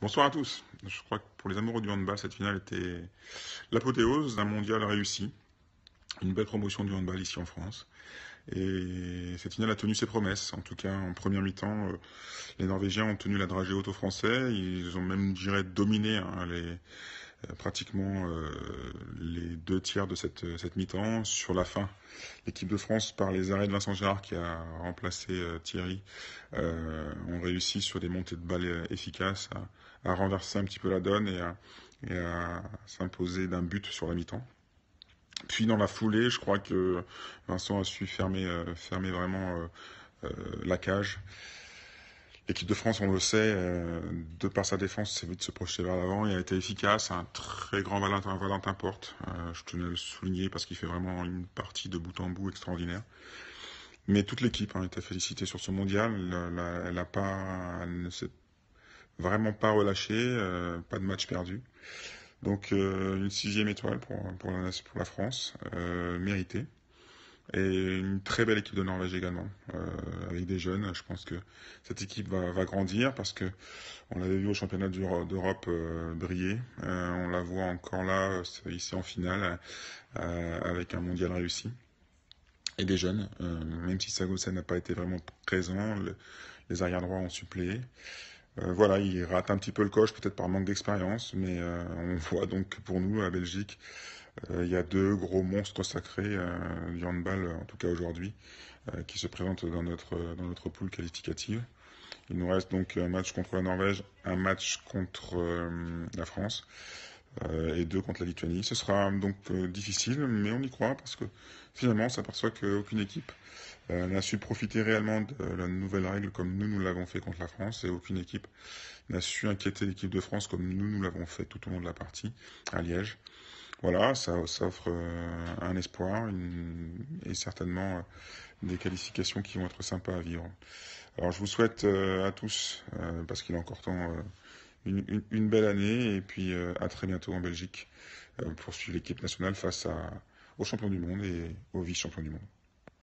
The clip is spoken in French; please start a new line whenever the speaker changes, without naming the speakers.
Bonsoir à tous. Je crois que pour les amoureux du handball, cette finale était l'apothéose d'un mondial réussi. Une belle promotion du handball ici en France. Et cette finale a tenu ses promesses. En tout cas, en première mi-temps, euh, les Norvégiens ont tenu la dragée auto aux Français. Ils ont même, je dirais, dominé hein, les, euh, pratiquement euh, les deux tiers de euh, cette, mi-temps. Sur la fin, l'équipe de France, par les arrêts de Vincent Gérard qui a remplacé Thierry, ont réussi sur des montées de balles efficaces à, renverser un petit peu la donne et à, s'imposer d'un but sur la mi-temps. Puis dans la foulée, je crois que Vincent a su fermer vraiment la cage. L'équipe de France, on le sait, euh, de par sa défense, c'est vite se projeter vers l'avant Il a été efficace. Un très grand Valentin, Valentin Porte, euh, je tenais à le souligner parce qu'il fait vraiment une partie de bout en bout extraordinaire. Mais toute l'équipe a été félicitée sur ce mondial. elle, pas, ne s'est vraiment pas relâchée, euh, pas de match perdu. Donc une sixième étoile pour la France, méritée et une très belle équipe de Norvège également, euh, avec des jeunes. Je pense que cette équipe va, grandir parce que on l'avait vu au championnat d'Europe euh, briller. Euh, on la voit encore là, ici en finale, avec un mondial réussi. Et des jeunes, même si Sagosen n'a pas été vraiment présent, les arrières droits ont suppléé. Euh, voilà, il rate un petit peu le coche, peut-être par manque d'expérience, mais euh, on voit donc que pour nous, à Belgique, euh, il y a deux gros monstres sacrés du handball, en tout cas aujourd'hui, qui se présentent dans notre, dans notre poule qualificative. Il nous reste donc un match contre la Norvège, un match contre la France. Euh, et deux contre la Lituanie. Ce sera donc euh, difficile, mais on y croit parce que finalement, on s'aperçoit qu'aucune équipe euh, n'a su profiter réellement de la nouvelle règle comme nous, nous l'avons fait contre la France, et aucune équipe n'a su inquiéter l'équipe de France comme nous, nous l'avons fait tout au long de la partie à Liège. Voilà, ça, s'offre offre un espoir et certainement des qualifications qui vont être sympas à vivre. Alors je vous souhaite à tous, parce qu'il est encore temps une, belle année et puis euh, à très bientôt en Belgique euh, pour suivre l'équipe nationale face aux champions du monde et aux vice-champions du monde.